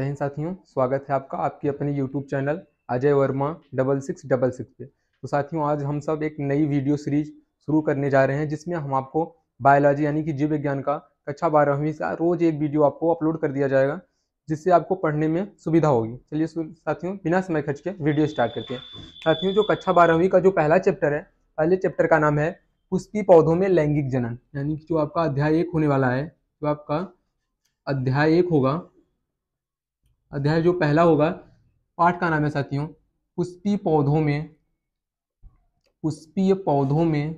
जय हिंद साथियों स्वागत है आपका आपकी अपने YouTube channel Ajay Verma double six double six पे तो साथियों आज हम सब एक नई वीडियो सीरीज शुरू करने जा रहे हैं जिसमें हम आपको बायोलॉजी यानी कि जीव विज्ञान का कक्षा बारहवीं का रोज एक वीडियो आपको अपलोड कर दिया जाएगा जिससे आपको पढ़ने में सुविधा होगी चलिए साथियों बिना समय खर्च के वीडियो स्टार्ट करते हैं साथियों जो कक्षा बारहवीं का जो पहला चैप्टर है पहले चैप्टर का नाम है पुष्पी पौधों में लैंगिक जनन यानी कि जो आपका अध्याय एक होने वाला है जो आपका अध्याय एक होगा अध्याय जो पहला होगा पाठ का नाम है साथियों पुष्पीय पौधों में पुष्पीय पौधों में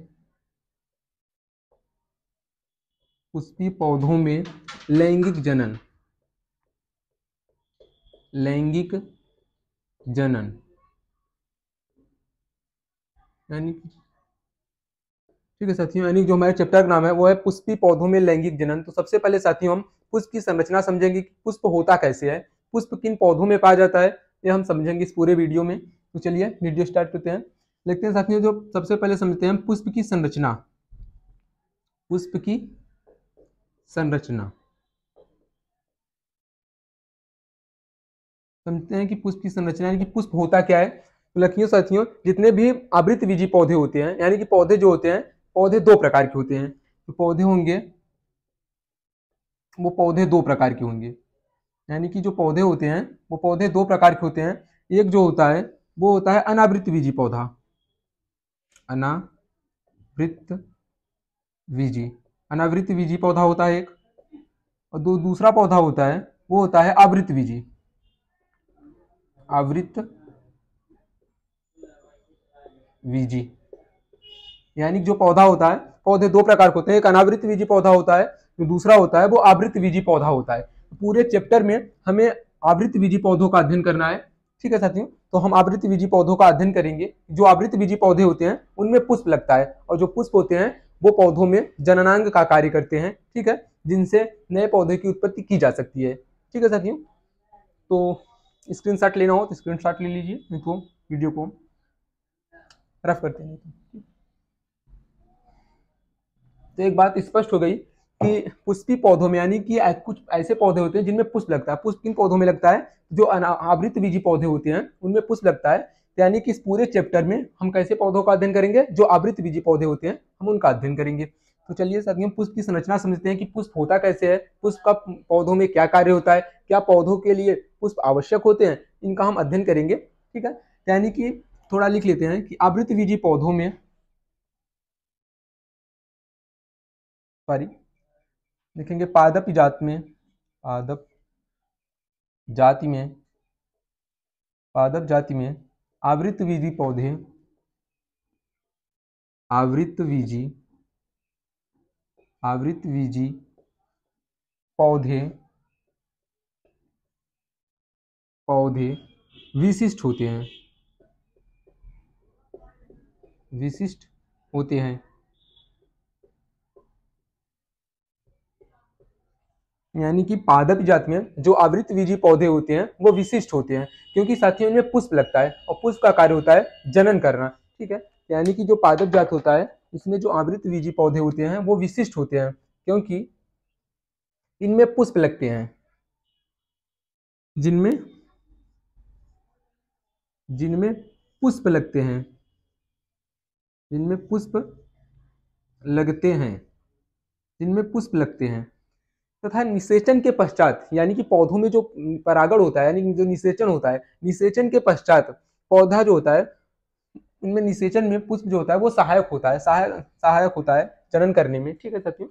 पुष्पीय पौधों में लैंगिक जनन लैंगिक जनन यानी ठीक है साथियों यानी जो हमारे चैप्टर का नाम है वो है पुष्पी पौधों में लैंगिक जनन तो सबसे पहले साथियों हम पुष्प की संरचना समझेंगे कि पुष्प होता कैसे है पुष्प किन पौधों में पाया जाता है ये हम समझेंगे इस पूरे वीडियो में तो चलिए वीडियो स्टार्ट करते हैं देखते हैं साथियों जो सबसे पहले समझते हैं पुष्प की संरचना पुष्प की संरचना समझते हैं कि पुष्प की संरचना यानी कि पुष्प होता क्या है तो लखियों साथियों जितने भी आवृत बीजी पौधे होते हैं यानी कि पौधे जो होते हैं पौधे दो प्रकार के होते हैं तो पौधे होंगे वो पौधे दो प्रकार के होंगे यानी कि जो पौधे होते हैं वो पौधे दो प्रकार के होते हैं एक जो होता है वो होता है अनावृत बीजी पौधा अनावृत बीजी अनावृत बीजी पौधा होता है एक और दो दूसरा पौधा होता है वो होता है आवृत बीजी आवृत बीजी यानी जो पौधा होता है पौधे दो प्रकार के होते हैं एक अनावृत बीजी पौधा होता है जो दूसरा होता है वो आवृत बीजी पौधा होता है पूरे चैप्टर में हमें आवृत बीजी पौधों का अध्ययन करना है ठीक है साथियों तो हम आवृत बीजी पौधों का अध्ययन करेंगे जो आवृत बीजी पौधे होते हैं उनमें पुष्प लगता है और जो पुष्प होते हैं वो पौधों में जननांग का कार्य करते हैं ठीक है जिनसे नए पौधे की उत्पत्ति की जा सकती है ठीक है साथियों तो शॉट लेना हो तो शॉट ले लीजिए नहीं तो वीडियो को रफ करते हैं तो एक बात स्पष्ट हो गई कि पुष्पी पौधों में यानी कि कुछ ऐसे पौधे होते हैं जिनमें पुष्प लगता है पुष्प किन पौधों में लगता है जो आवृत बीजी पौधे होते हैं उनमें पुष्प लगता है तो यानी कि इस पूरे चैप्टर में हम कैसे पौधों का अध्ययन करेंगे जो आवृत बीजी पौधे होते हैं हम उनका अध्ययन करेंगे तो चलिए साथियों पुष्प की संरचना समझते हैं कि पुष्प होता कैसे है पुष्प का पौधों में क्या कार्य होता है क्या पौधों के लिए पुष्प आवश्यक होते हैं इनका हम अध्ययन करेंगे ठीक है तो यानी कि थोड़ा लिख लेते हैं कि आवृत बीजी पौधों में सॉरी देखेंगे पादप जात में पादप जाति में पादप जाति में आवृत बीजी पौधे आवृत बीजी आवृत बीजी पौधे पौधे विशिष्ट होते हैं विशिष्ट होते हैं यानी कि पादप जात में जो आवृत बीजी पौधे होते हैं वो विशिष्ट होते हैं क्योंकि साथियों इनमें पुष्प लगता है और पुष्प का कार्य होता है जनन करना ठीक है यानी कि जो पादप जात होता है इसमें जो आवृत बीजी पौधे होते हैं वो विशिष्ट होते हैं क्योंकि इनमें पुष्प लगते हैं जिनमें जिनमें पुष्प लगते हैं जिनमें पुष्प लगते हैं जिनमें पुष्प लगते हैं तथा निषेचन के पश्चात यानी कि पौधों में जो परागण होता है यानी जो निषेचन होता है निषेचन के पश्चात पौधा जो होता है उनमें निषेचन में पुष्प जो होता है वो सहायक होता है सहायक सहायक होता है चरण करने में ठीक है साथियों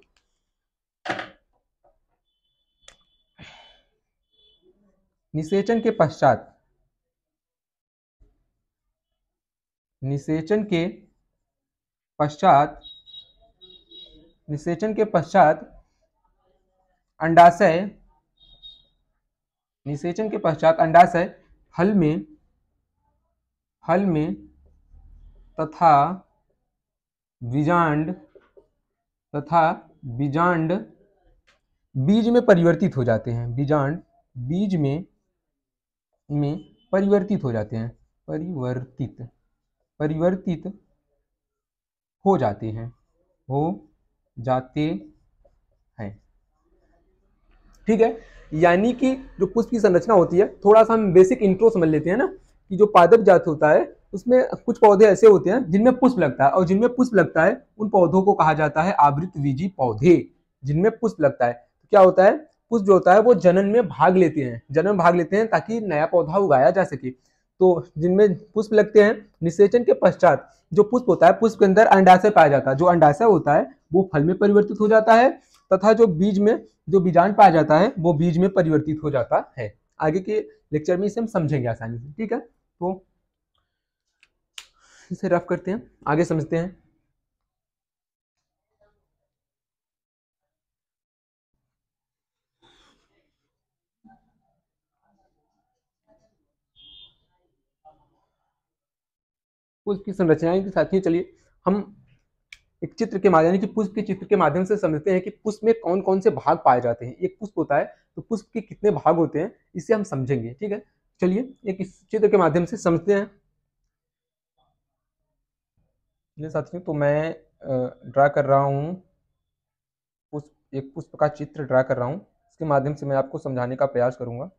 निषेचन के पश्चात निषेचन के पश्चात निषेचन के पश्चात अंडाशय निषेचन के पश्चात अंडाशय हल में हल में तथा बीजांड तथा बीजांड बीज में परिवर्तित हो जाते हैं बीजांड बीज में में परिवर्तित हो जाते हैं परिवर्तित परिवर्तित हो जाते हैं हो जाते ठीक है यानी कि जो पुष्प की संरचना होती है थोड़ा सा हम बेसिक इंट्रो समझ लेते हैं ना कि जो पादप जात होता है उसमें कुछ पौधे ऐसे होते हैं जिनमें पुष्प लगता है और जिनमें पुष्प लगता है उन पौधों को कहा जाता है आवृत बीजी पौधे जिनमें पुष्प लगता है तो क्या होता है पुष्प जो होता है वो जनन में भाग लेते हैं जनन में भाग लेते हैं ताकि नया पौधा उगाया जा सके तो जिनमें पुष्प लगते हैं निषेचन के पश्चात जो पुष्प होता है पुष्प के अंदर अंडाशय पाया जाता है जो अंडाशय होता है वो फल में परिवर्तित हो जाता है तथा जो बीज में जो बीजांड पाया जाता है वो बीज में परिवर्तित हो जाता है आगे के लेक्चर में इसे हम समझेंगे आसानी से ठीक है तो इसे रफ करते हैं आगे समझते हैं कुछ की संरचनाएं के साथ ही चलिए हम एक चित्र के माध्यम यानी कि पुष्प के चित्र के माध्यम से समझते हैं कि पुष्प में कौन कौन से भाग पाए जाते हैं एक पुष्प होता है तो पुष्प के कितने भाग होते हैं इसे हम समझेंगे ठीक है चलिए एक चित्र के माध्यम से समझते हैं साथियों तो मैं ड्रा कर रहा हूँ पुष्प एक पुष्प का चित्र ड्रा कर रहा हूँ इसके माध्यम से मैं आपको समझाने का प्रयास करूंगा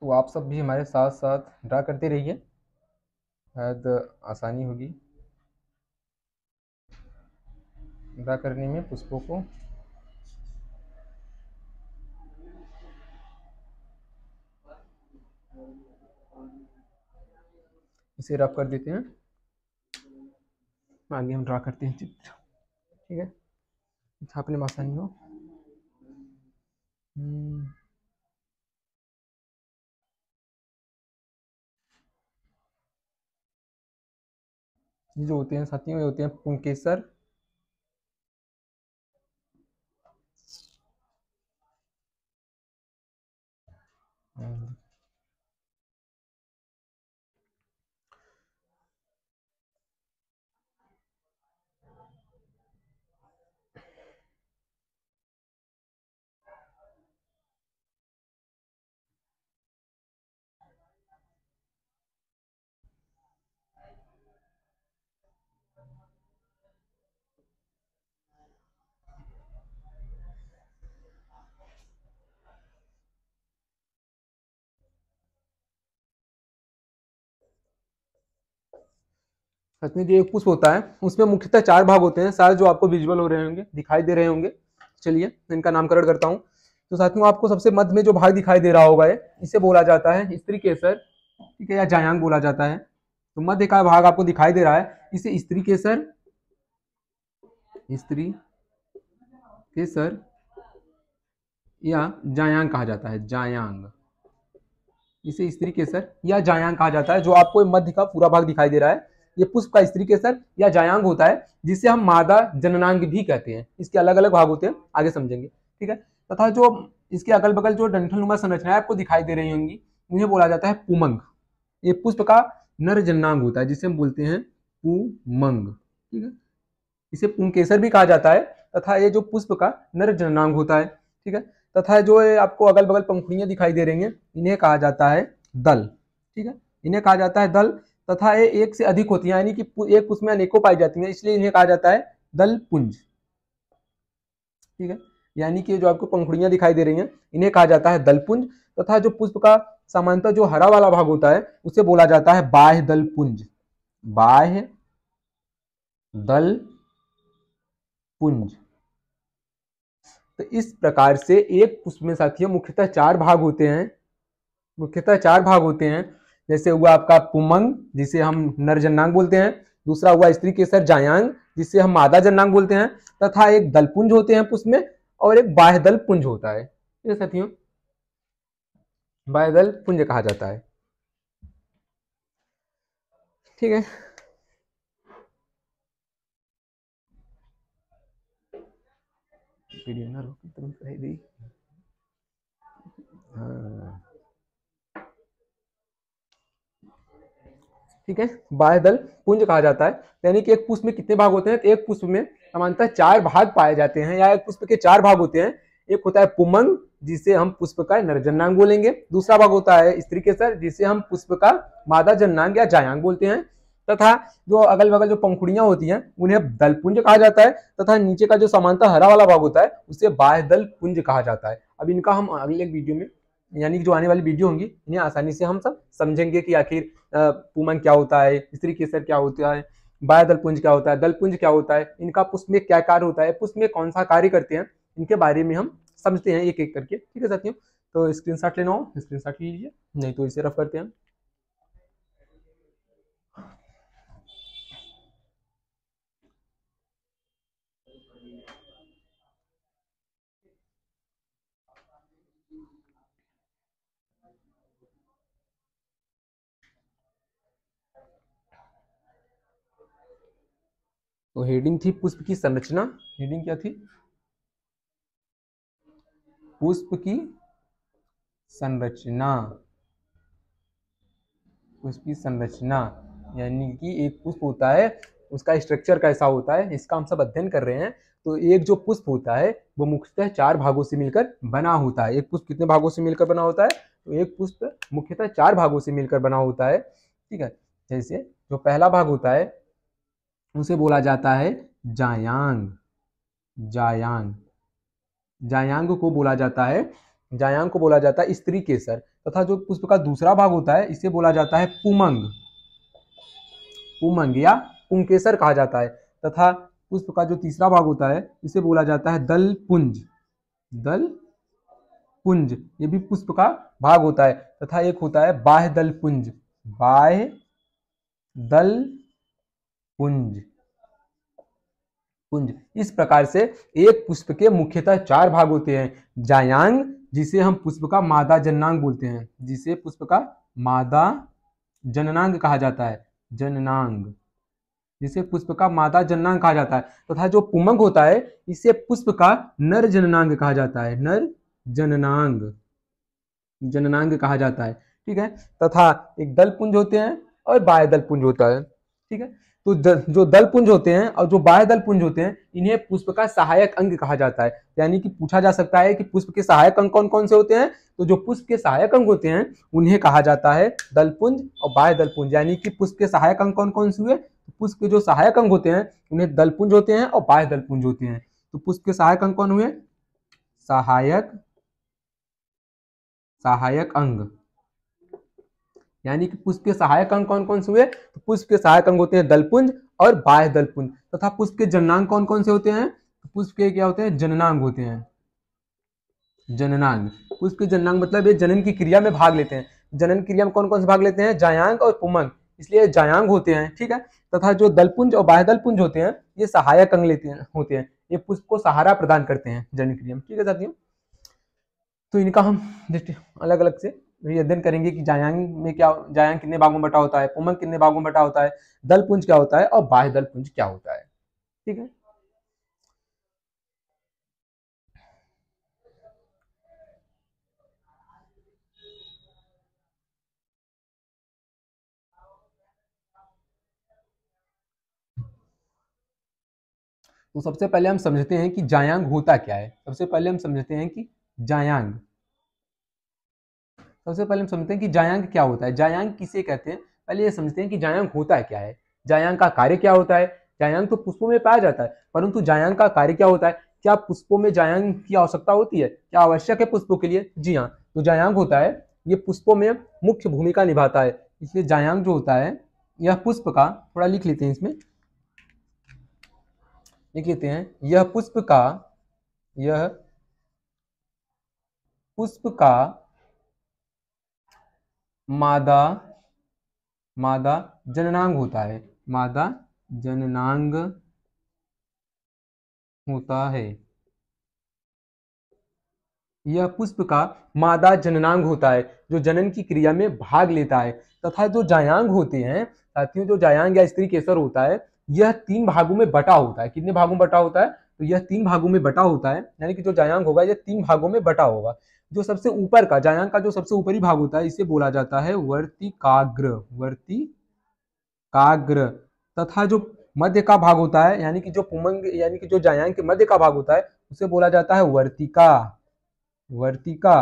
तो आप सब भी हमारे साथ साथ ड्रा करते रहिए शायद आसानी होगी ड्रा करने में पुष्पों को इसे रफ कर देते हैं आगे हम ड्रा करते हैं चित्र ठीक है छापने में आसानी हो हम्म। ये जो होते हैं साथियों ये होते हैं पुंकेसर and सचनी जो एक पुष्प होता है उसमें मुख्यतः चार भाग होते हैं सारे जो आपको विजुअल हो रहे होंगे दिखाई दे रहे होंगे चलिए इनका नामकरण करता हूँ तो साथियों आपको सबसे मध्य में जो भाग दिखाई दे रहा होगा ये इसे बोला जाता है स्त्री केसर ठीक है या जायांग बोला जाता है तो मध्य का भाग आपको दिखाई दे रहा है इसे स्त्री केसर स्त्री केसर या जायांग कहा जाता है जायांग इसे स्त्री केसर या जायांग कहा जाता है जो आपको मध्य का पूरा भाग दिखाई दे रहा है ये पुष्प का स्त्री केसर या जायांग होता है जिसे हम मादा जननांग भी कहते हैं इसके अलग अलग भाग होते हैं आगे समझेंगे ठीक है तथा जो इसके अगल बगल जो डंठल नुमा संरचना आपको दिखाई दे रही होंगी उन्हें बोला जाता है पुमंग ये पुष्प का नर जननांग होता है जिसे हम बोलते हैं पुमंग ठीक है इसे पुंकेसर भी कहा जाता है तथा ये जो पुष्प का नर जननांग होता है ठीक है तथा जो आपको अगल बगल पंखुड़ियां दिखाई दे रही हैं इन्हें कहा जाता है दल ठीक है इन्हें कहा जाता है दल तथा ये एक से अधिक होती है यानी कि एक पुष्प में अनेकों पाई जाती है इसलिए इन्हें कहा जाता है दल पुंज ठीक है यानी कि जो आपको पंखुड़ियां दिखाई दे रही हैं इन्हें कहा जाता है दलपुंज तथा जो पुष्प का सामान्यतः जो हरा वाला भाग होता है उसे बोला जाता है बाह्य दलपुंज बाह्य दल पुंज तो इस प्रकार से एक पुष्प में साथियों मुख्यतः चार भाग होते हैं मुख्यतः चार भाग होते हैं जैसे हुआ आपका पुमंग जिसे हम नर जन्नांग बोलते हैं दूसरा हुआ स्त्री केसर जायांग जिसे हम मादा जन्नांग बोलते हैं तथा एक दलपुंज होते हैं पुष्प में और एक बाह्यदल पुंज होता है ठीक है साथियों बाह्यदल पुंज कहा जाता है ठीक है वीडियो ना रोक दी हाँ ठीक है बाह्य दल पुंज कहा जाता है यानी कि एक पुष्प में कितने भाग होते हैं तो एक पुष्प में सामान्यतः चार भाग पाए जाते हैं या एक पुष्प के चार भाग होते हैं एक होता है पुमंग जिसे हम पुष्प का नरजन्नांग बोलेंगे दूसरा भाग होता है स्त्री के सर जिसे हम पुष्प का मादा जन्नांग या जायांग बोलते हैं तथा जो अगल बगल जो पंखुड़ियां होती हैं उन्हें दलपुंज कहा जाता है तथा नीचे का जो समानता हरा वाला भाग होता है उसे बाह्य दल पुंज कहा जाता है अब इनका हम अगले वीडियो में यानी कि जो आने वाली वीडियो होंगी इन्हें आसानी से हम सब समझेंगे कि आखिर पूमन क्या होता है स्त्री केसर क्या होता है बाया दलपुंज क्या होता है दलपुंज क्या होता है इनका पुष्प में क्या कार्य होता है पुष्प में कौन सा कार्य करते हैं इनके बारे में हम समझते हैं एक एक करके ठीक है साथियों तो स्क्रीन शॉट लेना हो स्क्रीन स्क्रीनशॉट लीजिए नहीं तो इसे रफ करते हैं तो हेडिंग थी पुष्प की संरचना हेडिंग क्या थी पुष्प की संरचना पुष्प की संरचना यानी कि एक पुष्प होता है उसका स्ट्रक्चर कैसा होता है इसका हम सब अध्ययन कर रहे हैं तो एक जो पुष्प होता है वो मुख्यतः चार भागों से मिलकर बना होता है एक पुष्प कितने भागों से मिलकर बना होता है तो एक पुष्प मुख्यतः चार भागों से मिलकर बना होता है ठीक है जैसे जो पहला भाग होता है उसे बोला जाता है जायांग जायांग जायांग को बोला जाता है जायांग को बोला जाता है स्त्री केसर तथा जो पुष्प का दूसरा भाग होता है इसे बोला जाता है पुमंग पुमंग या पुंकेसर कहा जाता है तथा पुष्प का जो तीसरा भाग होता है इसे बोला जाता है दल पुंज दल पुंज ये भी पुष्प का भाग होता है तथा एक होता है बाह दल पुंज बाह दल पुंज पुंज इस प्रकार से एक पुष्प के मुख्यतः चार भाग होते हैं जायांग जिसे हम पुष्प का मादा जननांग बोलते हैं जिसे पुष्प का मादा जननांग कहा जाता है जननांग जिसे पुष्प का मादा जननांग कहा जाता है तथा तो जो पुमंग होता है इसे पुष्प का नर जननांग कहा जाता है नर जननांग जननांग कहा जाता है ठीक है तथा एक दल पुंज होते हैं और बाय दल पुंज होता है ठीक है तो द, जो दल पुंज होते हैं और जो बाह्य दल पुंज होते हैं इन्हें पुष्प का सहायक अंग कहा जाता है यानी कि पूछा जा सकता है कि पुष्प के सहायक अंग कौन कौन से होते हैं तो जो पुष्प के सहायक अंग होते हैं उन्हें कहा जाता है दलपुंज और बाह्य दलपुंज यानी कि पुष्प के सहायक अंग कौन कौन से हुए तो पुष्प के जो सहायक अंग होते हैं उन्हें दलपुंज होते हैं और बाह्य दलपुंज होते हैं तो पुष्प के सहायक अंग कौन हुए सहायक सहायक अंग यानी कि पुष्प के सहायक अंग कौन कौन से हुए तो पुष्प के सहायक अंग होते हैं दलपुंज और बाह्य दलपुंज तथा तो पुष्प के जननांग कौन कौन से होते हैं तो पुष्प के क्या होते हैं जननांग होते हैं जननांग पुष्प के जननांग मतलब ये जनन की क्रिया में भाग लेते हैं जनन क्रिया में कौन कौन से भाग लेते हैं जायांग और पुमंग इसलिए जायांग होते हैं ठीक है तथा जो दलपुंज और बाह्य दलपुंज होते हैं ये सहायक अंग लेते हैं होते हैं ये पुष्प को सहारा प्रदान करते हैं जनन क्रिया में ठीक है साथियों तो इनका हम अलग अलग से अध्ययन करेंगे कि जायांग में क्या जायांग कितने भागों में बटा होता है पुमंग कितने भागों में बटा होता है दल पुंज क्या होता है और बाह्य दल पुंज क्या होता है ठीक है तो सबसे पहले हम समझते हैं कि जायांग होता क्या है सबसे पहले हम समझते हैं कि जायांग सबसे पहले हम समझते हैं कि जायांग क्या होता है जायांग किसे कहते हैं पहले ये समझते हैं कि जायांग होता है क्या है जायांग का कार्य क्या होता है जायांग तो पुष्पों में पाया जाता है परंतु जायांग का कार्य क्या होता है क्या पुष्पों में जायांग की आवश्यकता होती है क्या आवश्यक है पुष्पों के लिए जी हाँ तो जायांग होता है ये पुष्पों में मुख्य भूमिका निभाता है इसलिए जायांग जो होता है यह पुष्प का थोड़ा लिख लेते हैं इसमें लिख लेते हैं यह पुष्प का यह पुष्प का मादा मादा जननांग होता है मादा जननांग होता है यह पुष्प का मादा जननांग होता है जो जनन की क्रिया में भाग लेता है तथा जो जायांग होते हैं साथियों जो जायांग या स्त्री केसर होता है यह तीन भागों में बटा होता है कितने भागों में बटा होता है तो यह तीन भागों में बटा होता है यानी कि जो जायांग होगा यह तीन भागों में बटा होगा जो सबसे ऊपर का जायांग का जो सबसे ऊपरी भाग होता है इसे बोला जाता है वर्ती काग्र वर्ती काग्र तथा जो मध्य का भाग होता है यानी कि जो पुमंग यानी कि जो जायांग के मध्य का भाग होता है उसे बोला जाता है वर्तिका वर्तिका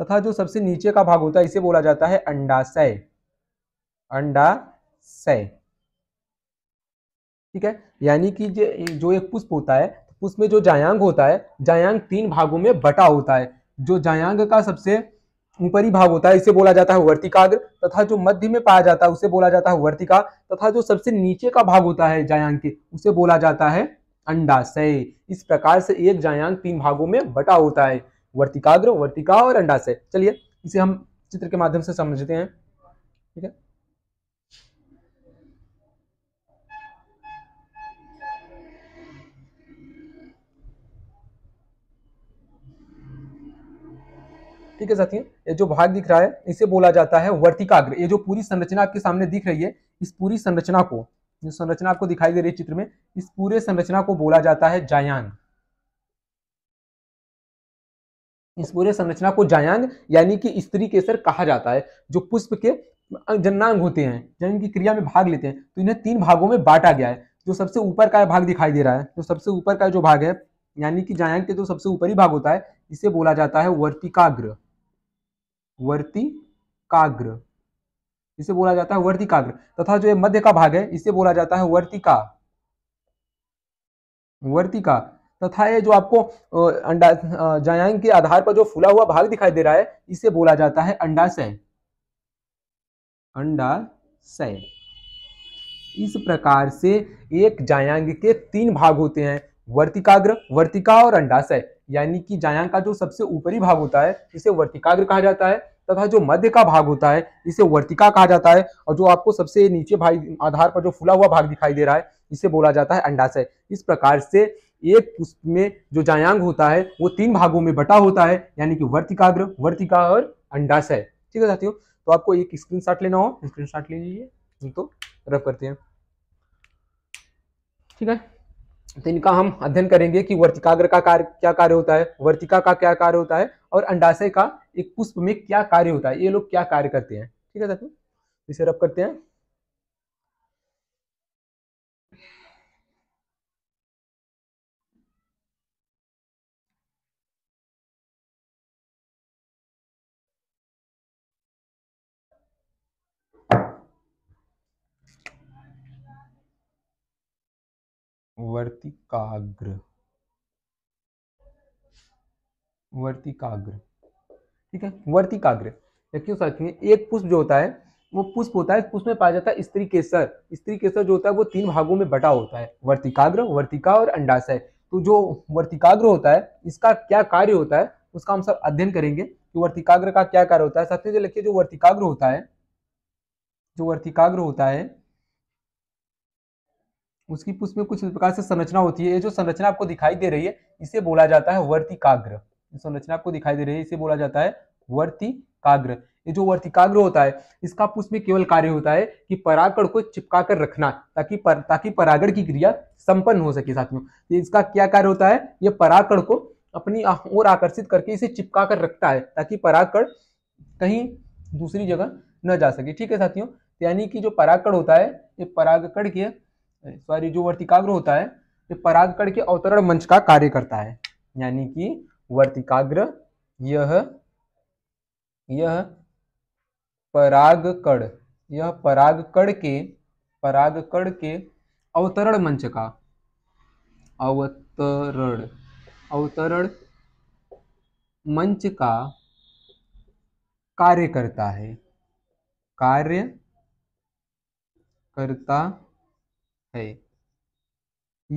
तथा जो सबसे नीचे का भाग होता है इसे बोला जाता है अंडाशय अंडाशय ठीक है यानी कि जो एक पुष्प होता है पुष्प में जो जायांग होता है जायांग तीन भागों में बटा होता है जो जायांग का सबसे ऊपरी भाग होता है इसे बोला जाता है वर्तिकाग्र तथा जो मध्य में पाया जाता है उसे बोला जाता है वर्तिका तथा जो सबसे नीचे का भाग होता है जायांग के उसे बोला जाता है अंडाशय इस प्रकार से एक जायांग तीन भागों में बटा होता है वर्तिकाग्र वर्तिका और अंडाशय चलिए इसे हम चित्र के माध्यम से समझते हैं ठीक है ठीक है साथियों ये जो भाग दिख रहा है इसे बोला जाता है वर्तिकाग्र ये जो पूरी संरचना आपके सामने दिख रही है इस पूरी संरचना को जो संरचना आपको दिखाई दे रही है चित्र में इस पूरे संरचना को बोला जाता है जायांग इस पूरे संरचना को जायांग यानी कि स्त्री केसर कहा जाता है जो पुष्प के जन्नांग होते हैं जब इनकी क्रिया में भाग लेते हैं तो इन्हें तीन भागों में बांटा गया है जो सबसे ऊपर का भाग दिखाई दे रहा है जो सबसे ऊपर का जो भाग है यानी कि जायांग के जो सबसे ऊपरी भाग होता है इसे बोला जाता है वर्तिकाग्र वर्ती काग्र इसे बोला जाता है वर्ती काग्र तथा जो मध्य का भाग है इसे बोला जाता है वर्तिका वर्तिका तथा ये जो आपको अंडा जयांग के आधार पर जो फूला हुआ भाग दिखाई दे रहा है इसे बोला जाता है अंडाशय अंडाशय इस प्रकार से एक जायांग के तीन भाग होते हैं वर्तिकाग्र वर्तिका और अंडाशय यानी कि जाया का जो सबसे ऊपरी भाग होता है इसे वर्तिकाग्र कहा जाता है तथा जो मध्य का भाग होता है इसे वर्तिका कहा जाता है और जो आपको सबसे नीचे भाई आधार पर जो फुला हुआ भाग दिखाई दे रहा है इसे बोला जाता है अंडाशय इस प्रकार से एक पुष्प में जो जायांग होता है वो तीन भागों में बटा होता है यानी कि वर्तिकाग्र वर्तिका और अंडाशय ठीक है साथियों तो आपको एक स्क्रीन लेना हो स्क्रीन शॉट ले लीजिए तो रफ करते हैं ठीक है तो इनका हम अध्ययन करेंगे कि वर्तिकाग्र का कार्य क्या कार्य होता है वर्तिका का क्या कार्य होता है और अंडाशय का एक पुष्प में क्या कार्य होता है ये लोग क्या कार्य करते हैं ठीक है इसे रब करते हैं वर्तिकाग्र वर्तिकाग्र ठीक है वर्तिकाग्र देखिए साथियों एक पुष्प जो होता है वो पुष्प होता है पुष्प में पाया जाता है स्त्री केसर स्त्री केसर जो होता है वो तीन भागों में बटा होता है वर्तिकाग्र वर्तिका और अंडाशय तो जो वर्तिकाग्र होता है इसका क्या कार्य होता है उसका हम सब अध्ययन करेंगे कि वर्तिकाग्र का क्या कार्य होता है साथियों जो लिखिए जो वर्तिकाग्र होता है जो वर्तिकाग्र होता है उसकी पुष्प में कुछ प्रकार से संरचना होती है ये जो संरचना आपको दिखाई दे रही है इसे बोला जाता है वर्तिकाग्र संरचना आपको दिखाई दे रही है इसे बोला जाता है वर्तिकाग्र ये जो वर्तिकाग्र होता है इसका पुष्प में केवल कार्य होता है कि परागण को चिपका कर रखना ताकि पर, ताकि परागण की क्रिया संपन्न हो सके साथियों तो इसका क्या कार्य होता है ये परागण को अपनी ओर आकर्षित करके इसे चिपका कर रखता है ताकि परागण कहीं दूसरी जगह न जा सके ठीक है साथियों तो यानी कि जो परागण होता है ये परागकण के सॉरी जो वर्तिकाग्र होता है ये परागकण के अवतरण मंच का कार्य करता है यानी कि वर्तिकाग्र यह यह परागकण यह परागकण के परागकण के अवतरण मंच का अवतरण अवतरण मंच का कार्य करता है कार्य करता है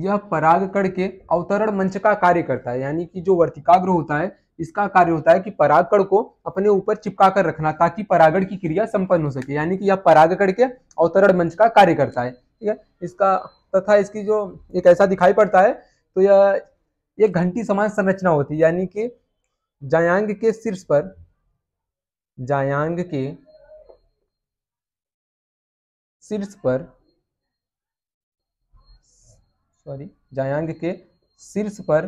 यह परागकण के अवतरण मंच का कार्य करता है यानी कि जो वर्तिकाग्र होता है इसका कार्य होता है कि परागकण को अपने ऊपर चिपका कर रखना ताकि परागण की क्रिया संपन्न हो सके यानी कि यह परागकण के अवतरण मंच का कार्य करता है ठीक है इसका तथा इसकी जो एक ऐसा दिखाई पड़ता है तो यह एक घंटी समान संरचना होती है यानी कि जायांग के शीर्ष पर जायांग के शीर्ष पर सॉरी जायांग के शीर्ष पर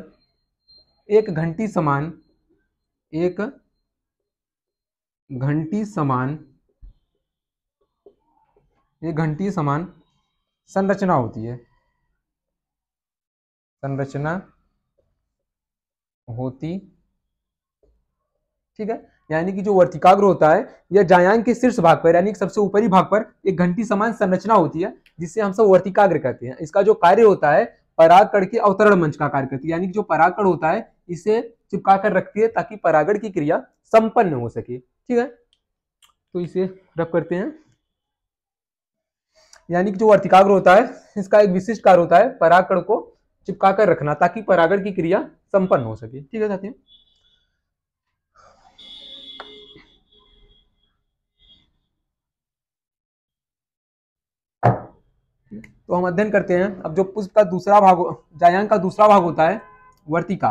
एक घंटी समान एक घंटी समान एक घंटी समान संरचना होती है संरचना होती ठीक है यानी कि जो वर्तिकाग्र होता है यह जायांग के शीर्ष भाग पर यानी कि सबसे ऊपरी भाग पर एक घंटी समान संरचना होती है जिसे हम सब वर्तिकाग्र कहते हैं इसका जो कार्य होता है परागकण के अवतरण मंच का कार्य करती है यानी कि जो परागकण होता है इसे चिपका कर रखती है ताकि परागण की क्रिया संपन्न हो सके ठीक है तो इसे रब करते हैं यानी कि जो वर्तिकाग्र होता है इसका एक विशिष्ट कार्य होता है परागकण को चिपका कर रखना ताकि परागण की क्रिया संपन्न हो सके ठीक है साथियों तो हम अध्ययन करते हैं अब जो पुष्प का दूसरा भाग जायांग का दूसरा भाग होता है वर्तिका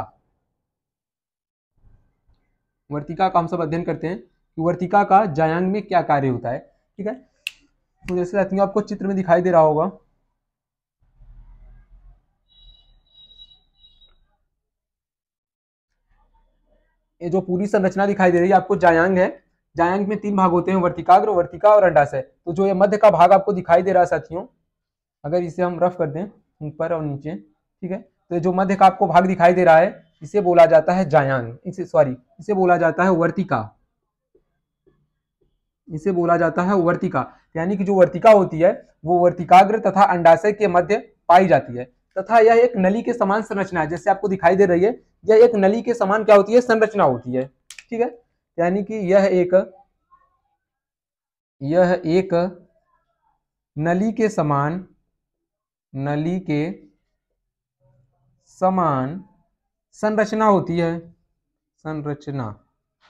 वर्तिका का हम सब अध्ययन करते हैं कि वर्तिका का जायांग में क्या कार्य होता है ठीक है तो जैसे आपको चित्र में दिखाई दे रहा होगा ये जो पूरी संरचना दिखाई दे रही है आपको जायांग है जायांग में तीन भाग होते हैं वर्तिकाग्र वर्तिका और अंडाशय तो जो ये मध्य का भाग आपको दिखाई दे रहा है साथियों अगर इसे हम रफ कर दें ऊपर और नीचे ठीक है तो जो मध्य का आपको भाग दिखाई दे रहा है इसे बोला जाता है जायांग इसे सॉरी इसे बोला जाता है वर्तिका इसे बोला जाता है वर्तिका यानी कि जो वर्तिका होती है वो वर्तिकाग्र तथा अंडाशय के मध्य पाई जाती है तथा यह एक नली के समान संरचना है जैसे आपको दिखाई दे रही है यह एक नली के समान क्या होती है संरचना होती है ठीक है यानी कि यह एक यह एक नली के समान नली के समान संरचना होती है संरचना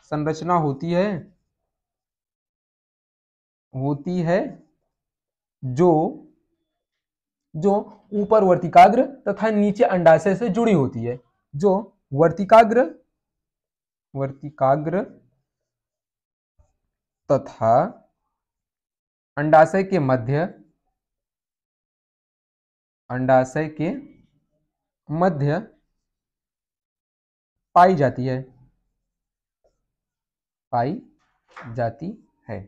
संरचना होती है होती है जो जो ऊपर वर्तिकाग्र तथा नीचे अंडाशय से जुड़ी होती है जो वर्तिकाग्र वर्तिकाग्र तथा अंडाशय के मध्य अंडाशय के मध्य पाई जाती है पाई जाती है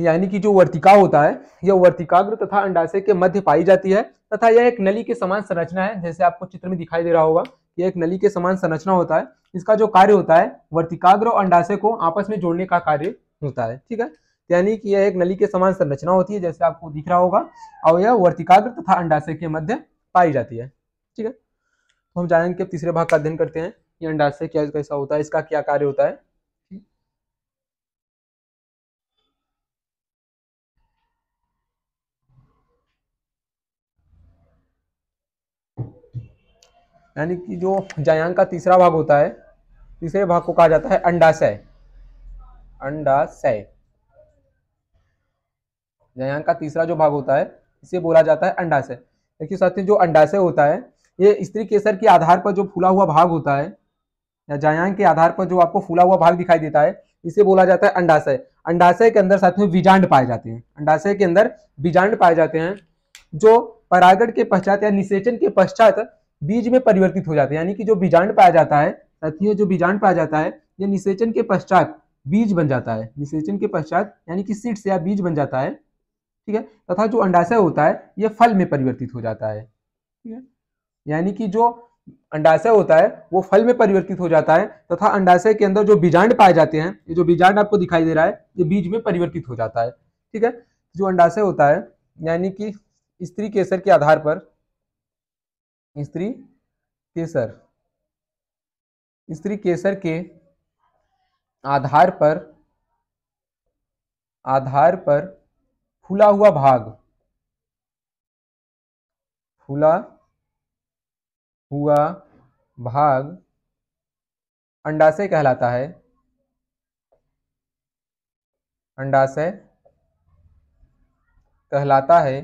यानी कि जो वर्तिका होता है यह वर्तिकाग्र तथा अंडाशय के मध्य पाई जाती है तथा यह एक नली के समान संरचना है जैसे आपको चित्र में दिखाई दे रहा होगा यह एक नली के समान संरचना होता है इसका जो कार्य होता है वर्तिकाग्र और अंडाशय को आपस में जोड़ने का कार्य होता है ठीक है यानी कि यह एक नली के समान संरचना होती है जैसे आपको दिख रहा होगा और यह वर्तिकाग्र तथा अंडाशय के मध्य पाई जाती है ठीक है तो हम जानेंगे अब तीसरे भाग का अध्ययन करते हैं ये अंडाशय क्या कैसा होता है इसका क्या कार्य होता है यानी कि जो जायांग का तीसरा भाग होता है तीसरे भाग को कहा जाता है अंडाशय अंडाशय जयान का तीसरा जो भाग होता है इसे बोला जाता है अंडाशय देखिए साथियों जो अंडाशय होता है ये स्त्री केसर के आधार पर जो फूला हुआ भाग होता है या जयान के आधार पर जो आपको फूला हुआ भाग दिखाई देता है इसे बोला जाता है अंडाशय अंडाशय के अंदर साथियों बीजांड पाए जाते हैं अंडाशय के अंदर बीजांड पाए जाते हैं जो परागण के पश्चात या निषेचन के पश्चात बीज में परिवर्तित हो जाते हैं यानी कि जो बीजांड पाया जाता है साथियों जो बीजांड पाया जाता है ये निषेचन के पश्चात बीज बन जाता है निषेचन के पश्चात यानी कि सीड से या बीज बन जाता है ठीक है तथा जो अंडाशय होता है ये फल में परिवर्तित हो जाता है ठीक है यानी कि जो अंडाशय होता है वो फल में परिवर्तित हो जाता है तथा अंडाशय के अंदर जो बीजांड पाए जाते हैं ये जो बीजांड आपको दिखाई दे रहा है ये बीज में परिवर्तित हो जाता है ठीक है जो अंडाशय होता है यानी कि स्त्री केसर के आधार पर स्त्री केसर स्त्री केसर के आधार पर आधार पर फूला हुआ भाग फूला हुआ भाग अंडाशय कहलाता है अंडाशय कहलाता है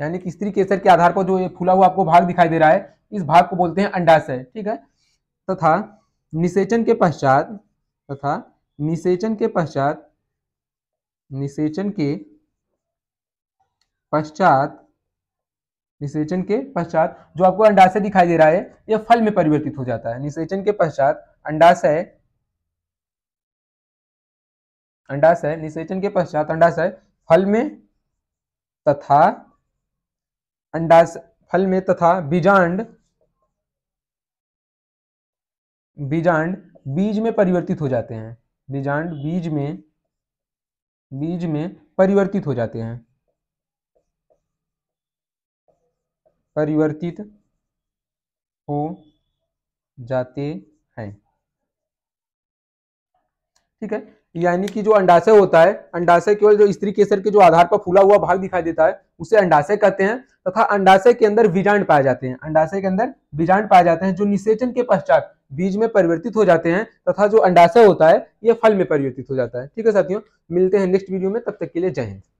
यानी कि स्त्री केसर के आधार पर जो ये फूला हुआ आपको भाग दिखाई दे रहा है इस भाग को बोलते हैं अंडाशय ठीक है तथा निषेचन के पश्चात तथा निषेचन के पश्चात निषेचन के पश्चात निषेचन के पश्चात जो आपको अंडाशय दिखाई दे रहा है यह फल में परिवर्तित हो जाता है निषेचन के पश्चात अंडाशय अंडाशय निषेचन के पश्चात अंडाशय फल में तथा अंडाशय फल में तथा बीजांड बीजांड बीज में परिवर्तित हो जाते हैं बीजांड बीज में बीज में परिवर्तित हो जाते हैं परिवर्तित हो जाते हैं ठीक है यानी कि जो अंडाशय होता है अंडाशय केवल जो स्त्री केसर के जो आधार पर फूला हुआ भाग दिखाई देता है उसे अंडाशय कहते हैं तथा अंडाशय के अंदर बीजांड पाए जाते हैं अंडाशय के अंदर बीजांड पाए जाते हैं जो निषेचन के पश्चात बीज में परिवर्तित हो जाते हैं तथा जो अंडाशय होता है यह फल में परिवर्तित हो जाता है ठीक है साथियों मिलते हैं नेक्स्ट वीडियो में तब तक के लिए जय हिंद